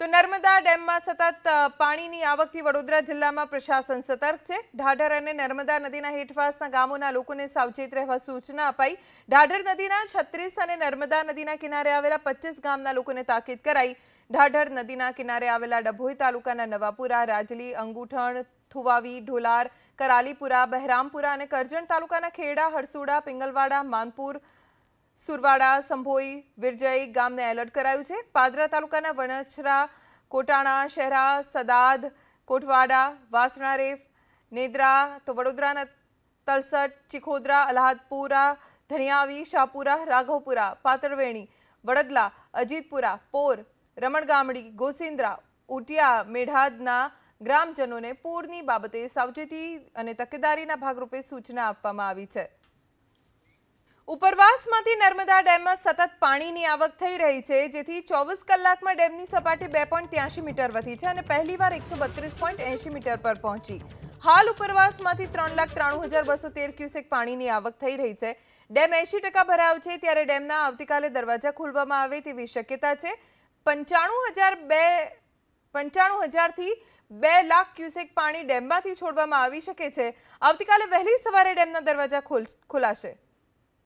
તો નર્મદા ડેમમાં સતત પાણીની આવકથી વડોદરા જિલ્લામાં પ્રશાસન સતર્ક છે ઢાઢર અને નર્મદા નદીના હેઠવાસના ગામોના લોકોને સાવચેત રહેવા સૂચના અપાઈ ઢાઢર નદીના છત્રીસ અને નર્મદા નદીના કિનારે આવેલા પચીસ ગામના લોકોને તાકીદ કરાઈ ઢાઢર નદીના કિનારે આવેલા ડભોઈ તાલુકાના નવાપુરા રાજલી અંગુઠણ થુવાવી ઢોલાર કરાલીપુરા બહેરામપુરા અને કરજણ તાલુકાના ખેડા હરસુડા પિંગલવાડા માનપુર સુરવાડા સંભોઈ વિરજય ગામને એલર્ટ કરાયું છે પાદરા તાલુકાના વણછરા કોટાણા શહેરા સદાદ કોટવાડા વાસણા રેફ નેદ્રા તો વડોદરાના તલસટ ચિખોદરા અલ્હાદપુરા ધનિયાવી શાહપુરા રાઘવપુરા પાતળવેણી વડદલા અજીતપુરા પોર રમણગામડી ગોસિંદ્રા ઉટિયા મેઢાદના ગ્રામજનોને પૂરની બાબતે સાવચેતી અને તકેદારીના ભાગરૂપે સૂચના આપવામાં આવી છે ઉપરવાસમાંથી નર્મદા ડેમમાં સતત પાણીની આવક થઈ રહી છે જેથી ચોવીસ કલાકમાં ડેમની સપાટી બે મીટર વધી છે અને પહેલી વાર એકસો મીટર પર પહોંચી હાલ ઉપરવાસમાંથી ત્રણ લાખ ત્રાણું હજાર બસો તેર ક્યુસેક પાણીની આવક થઈ રહી છે ડેમ એંશી ટકા ભરાયો છે ત્યારે ડેમના આવતીકાલે દરવાજા ખોલવામાં આવે તેવી શક્યતા છે પંચાણું હજાર બે પંચાણું હજારથી બે લાખ ક્યુસેક પાણી ડેમમાંથી છોડવામાં આવી શકે છે આવતીકાલે વહેલી સવારે ડેમના દરવાજા ખોલાશે